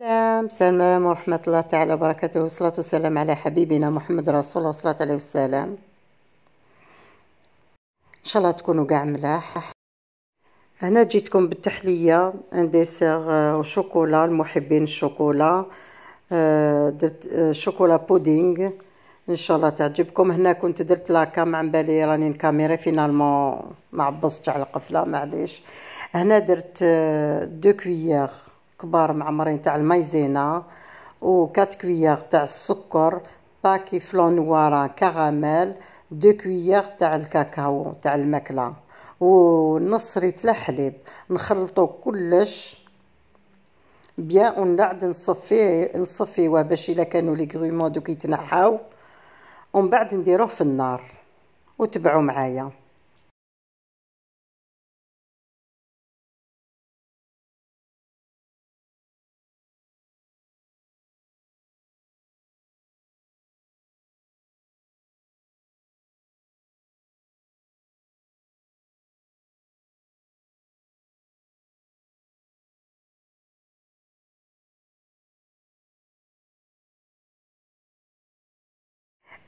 السلام سلام ورحمة الله تعالى وبركاته والصلاة والسلام على حبيبنا محمد رسول الله صلى الله عليه وسلم إن شاء الله تكونوا كاع ملاح أنا جيتكم بالتحلية ان ديسير شوكولا لمحبين الشوكولا آه، درت آه، شوكولا بودينغ ان شاء الله تعجبكم هنا كنت درت لاكام عن بالي راني نكاميري فينالمون ما عبصتش على القفله معليش هنا درت آه، دو كويير كبار معمرين تاع المايزينا و 4 كويير تاع السكر باكي فلون نوارا كراميل دو كويير تاع الكاكاو تاع الماكله ونص ريت الحليب نخلطو كلش بيان ونعد نصفيه نصفيوه باش الا كانوا لي غرومون دوك يتنحاو ومن بعد نديروه في النار وتبعوا معايا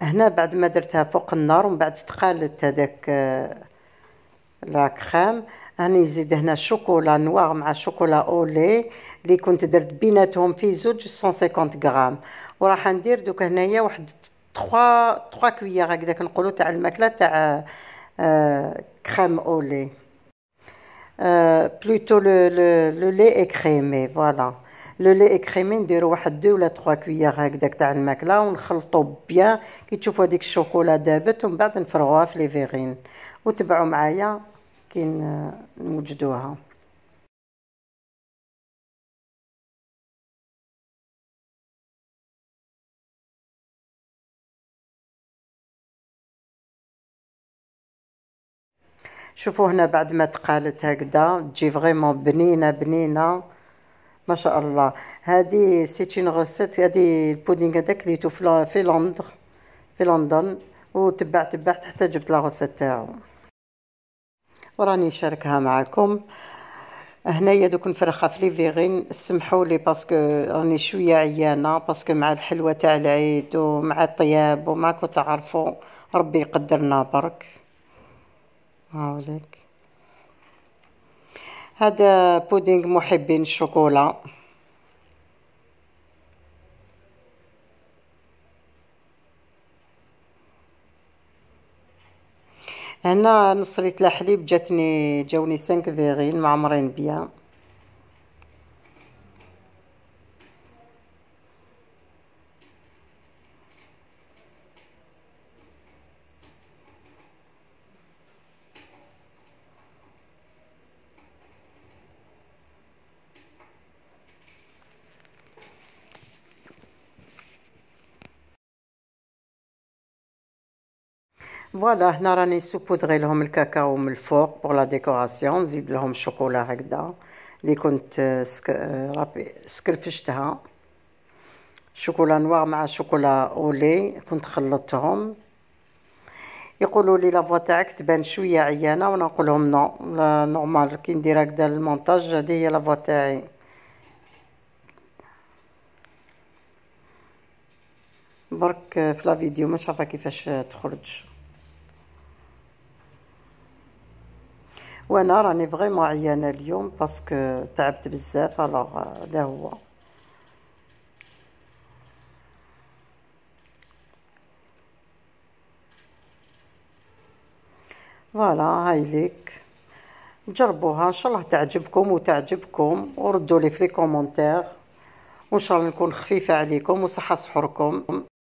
هنا بعد ما درتها فوق النار ومن بعد تقالت هذاك آه، كريم راني نزيد هنا شوكولا نواغ مع شوكولا اولي اللي كنت درت بيناتهم في زوج 150 غرام وراح ندير دوك هنايا واحد 3 3 كويير هكذا كنقولوا تاع الماكله تاع كريم اولي بلوتو لو لو لي كريمي فوالا voilà. لو لي كريمي نديرو واحد دو ولا تخوا كويار هكداك تاع الماكله ونخلطو بيان كي تشوفوا هذيك الشوكولا دابت ومن بعد نفرغوها في لي فيغين وتبعوا معايا كي نوجدوها شوفوا هنا بعد ما تقالت هكذا تجي فريمون بنينه بنينه ما شاء الله هذه سيتين اون غوسيت هذه البودينغ هذا ليتو في في لندن في لندن وتبعت تبعت حتى جبت لا غوسيت تاعو وراني نشاركها معكم هنايا دوك نفرخها في لي فيغين سمحوا لي باسكو راني شويه عيانه باسكو مع الحلوه تاع العيد ومع الطياب ومع كنت تعرفوا ربي يقدرنا برك هاوليك هذا بودينغ محبين الشوكولا هنا نصريت لحليب جاتني جاوني 5 فيغين معمرين بيان فوالا هنا راني سوبودري لهم الكاكاو من الفوق بوغ لا ديكوراسيون نزيد لهم الشوكولا هكذا لي كنت سك... رابي سكرفشتها شوكولا نوار مع شوكولا اولي كنت خلطتهم يقولوا لي لافوا تاعك تبان شويه عيانه وانا نقول لهم نو لا نورمال كي ندير هكذا المونتاج هذه هي لافوا تاعي برك في لا فيديو مش عارفه كيفاش تخرج وانا راني فريمون عيانه اليوم باسكو تعبت بزاف الوغ دا هو فوالا هاي ليك جربوها ان شاء الله تعجبكم وتعجبكم وردوا لي في لي كومونتير وان شاء الله نكون خفيفه عليكم وصحه سحوركم